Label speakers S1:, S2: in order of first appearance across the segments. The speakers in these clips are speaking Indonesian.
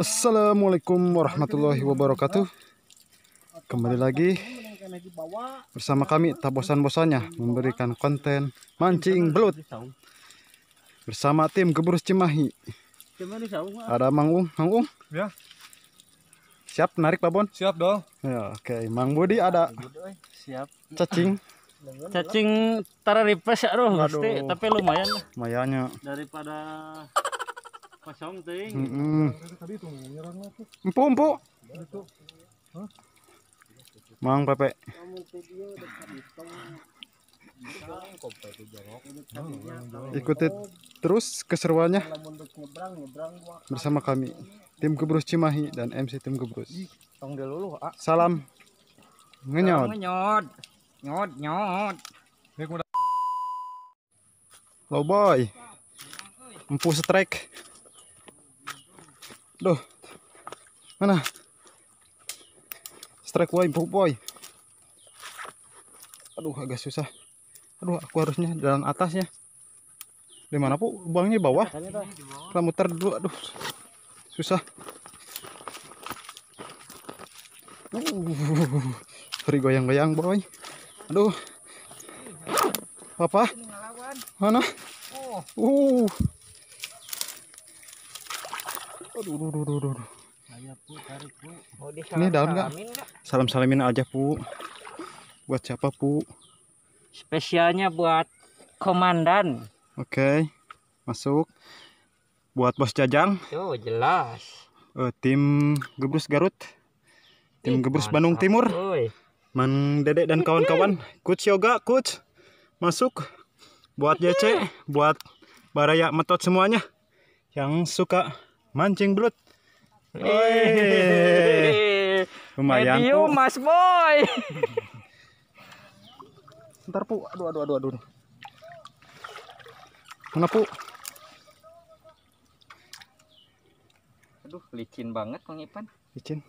S1: Assalamualaikum warahmatullahi wabarakatuh Kembali lagi Bersama kami tak bosannya Memberikan konten mancing belut Bersama tim Geburus Cimahi Ada Mang Ung, Mang Ung ya. Siap narik babon? Siap dong ya, Oke, okay. Mang Budi ada Siap Cacing Cacing tara ya aduh, pasti, tapi lumayan lah. Lumayannya. Daripada kosong ting. Tadi nyerangnya tuh. Empu empu. Mang Pepe. Ikuti terus keseruannya bersama kami tim Gebrus Cimahi dan MC tim Gebrus. Salam ngenyot. Ngenyot. Nyot nyot. low boy. Empu strike. Loh. Mana? Strike boy, bow boy. Aduh, agak susah. Aduh, aku harusnya jalan atasnya. Di mana Bu? buangnya bawah. Kita muter dulu, aduh. Susah. Uh, hari goyang-goyang, boy. Aduh. Apa? Mana? Oh. Uh. Aduh, aduh, aduh, aduh. bu, tarik, bu. Oh, ini daun nggak? Salam salamin aja bu. Buat siapa bu? Spesialnya buat komandan. Oke, okay. masuk. Buat bos jajang. Oh jelas. Uh, tim Gebrus Garut. Tim Ih, Gebrus Bandung Timur. Man Mang Dedek dan kawan-kawan. Coach Yoga, Coach. Masuk. Buat JC, buat Baraya Metot semuanya. Yang suka mancing belut. Lumayan. Medium Mas Boy. Ntar pu, aduh aduh aduh aduh. Mana pu? Aduh, licin banget Bang Ipan. Licin.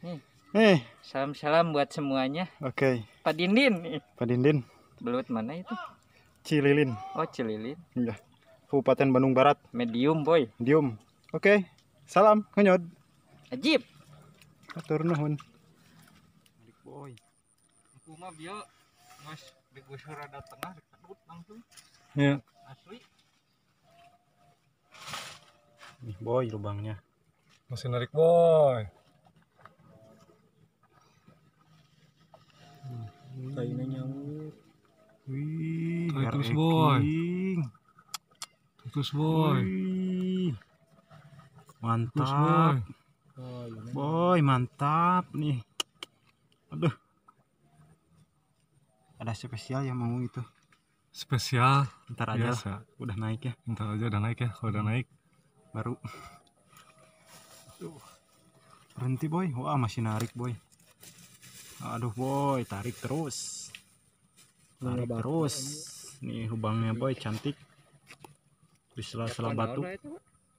S1: Nih. Nih. Eh. Salam-salam buat semuanya. Oke. Okay. Pak Dindin. Pak Dindin. Belut mana itu? Cililin. Oh, Cililin. Iya. Kabupaten Bandung Barat. Medium, boy. Medium. Oke, okay. salam kunyod. Ajib. Atur nuhun. Big boy. Aku mah biar mas digusur ada tengah dikadut langsung. Iya. Asli. Nih boy lubangnya. Masih narik boy. Hmm. Kayaknya nyamuk. Wih, terus boy. Terus boy. Wih. Mantap. Boy, oh, iya, mantap nih. Aduh. Ada spesial yang mau itu. Spesial. Ntar aja biasa. Udah naik ya. Ntar aja udah naik ya. Kalau udah naik baru. Berhenti boy. Wah, masih narik boy. Aduh boy, tarik terus. Tarik terus. Nih lubangnya boy cantik. Di sela-sela batu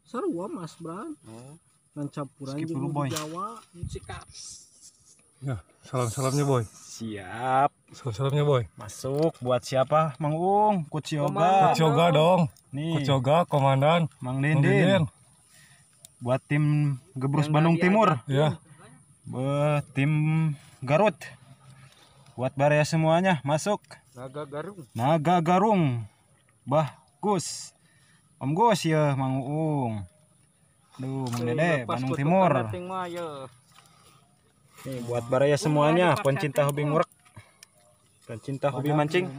S1: seru Mas Bran. Oh. Ngan campuran jeung Jawa, sikap. Ya, salam-salamnya boy. Siap. Salam-salamnya boy. Masuk buat siapa? Mang Ung, Kucioga. Kucioga dong. Nih. Kucioga komandan. Mang Dindin. Mang Dindin. Buat tim Gebrus Yang Bandung Timur. Ya. Buat tim Garut. Buat Baraya semuanya, masuk. Naga Garung. Naga Garung. Bah, Gus. Om Gus ya Mang Uung. Duh, Mang Dede, Bandung Timur. Nih buat baraya semuanya, pencinta hobi ngurek. Pencinta hobi mancing.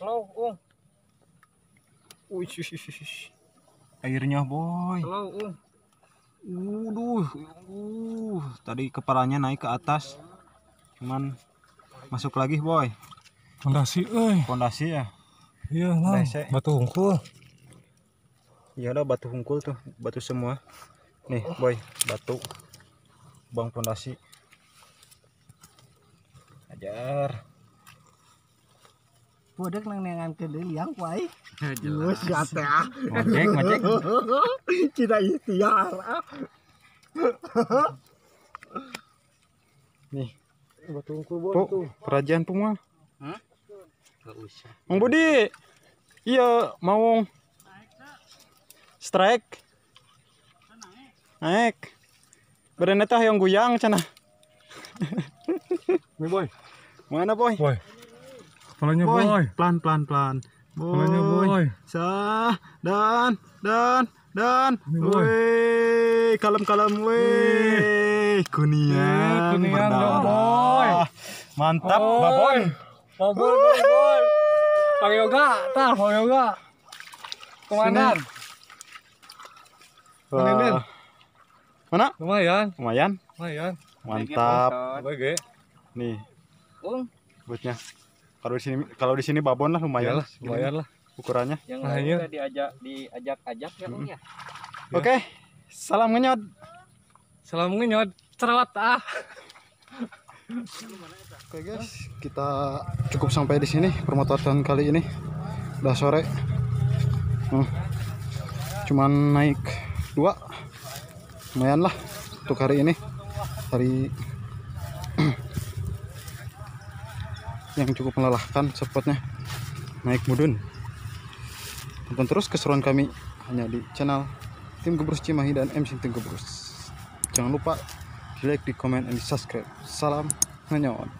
S1: Halo, Ung. Wih, airnya boy. Halo, Ung. Uduh, uh, tadi kepalanya naik ke atas, cuman masuk lagi boy. Pondasi, eh. Pondasi ya. Iya, nah, batu hungkul ya udah batu hungkul tuh batu semua nih oh. boy batu bang pondasi ajar Bodek nang nengan ke liang kuai. Ya jelas ya teh. Ngojek, ngojek. Kita ikhtiar. Nih, batu unggul bol Kerajaan Puma. Hah? Enggak usah. Mang Budi. Iya, mau strike naik berani tah yang guyang cina Mi boy mana boy boy kepalanya boy, boy. pelan pelan pelan boy. kepalanya boy Sa dan dan dan Woi, kalem kalem woi. kuningan kuningan boy. mantap oh. Baboy. Baboy, babon Pak Yoga, tar, Pak Yoga. Komandan. Wah. Mana? Lumayan. Lumayan. Lumayan. Mantap. Bagai. Nih. Ung. Buatnya. Kalau di sini kalau di sini babon lah lumayan. Yalah, lumayan lah ukurannya. Yang nah, iya. diajak diajak-ajak ya, Ung hmm. ya. Oke. Okay. Salam ngenyot. Salam ngenyot. Cerewet ah. Oke okay guys, kita cukup sampai di sini permotoran kali ini. Udah sore. Hmm. Cuman naik dua lumayan lah untuk hari ini hari yang cukup melelahkan sepertinya naik mudun tonton terus keseruan kami hanya di channel tim Gebrus Cimahi dan MC Tim Gebrus jangan lupa di like di komen dan di subscribe salam menyon